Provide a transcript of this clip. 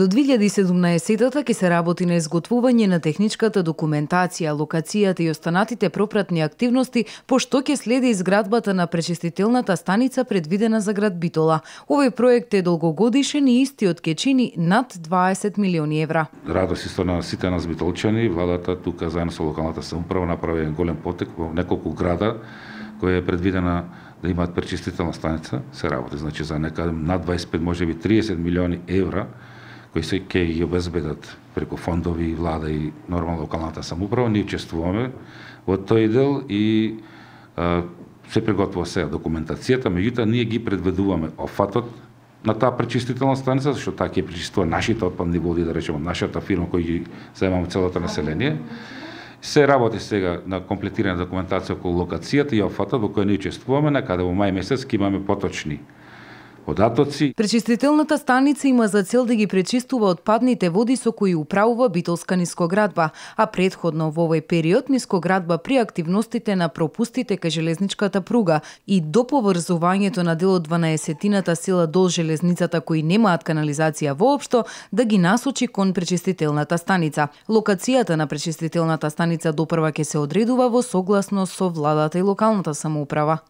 До 2017-та ќе се работи на изготвување на техничката документација, локацијата и останатите пропратни активности, пошто ќе следи изградбата на пречистителната станица предвидена за град Битола. Овој проект е долгогодишен и истиот ќе чини над 20 милиони евра. Радост исто на сите нас битолчани, владата тука заедно со локалната самоуправа направи голем потек во неколку града која е предвидена да имаат пречистителна станица, се работи значи за некаде над 25, може би 30 милиони евра кои се ќе ги обезбедат преку фондови и влада и нормално локалната самоуправа, ние учествуваме во тој дел и а, се приготвува се документацијата, меѓутоа ние ги предведуваме офатот на таа пречистителна станица, зашто така ќе пречистува нашите отпадни води, да речеме, нашата фирма кој ги заемаме целото население. Се работи сега на комплетирана документација околу локацијата и офатот во која ние учествуваме, на каде во мај месец ќе имаме поточни податоци. Пречистителната станица има за цел да ги пречистува отпадните води со кои управува Битолска нискоградба, а предходно во овој период нискоградба при активностите на пропустите кај железничката пруга и до поврзувањето на дел од 12-тината села до железницата кои немаат канализација воопшто да ги насочи кон пречистителната станица. Локацијата на пречистителната станица допрва ќе се одредува во согласно со владата и локалната самоуправа.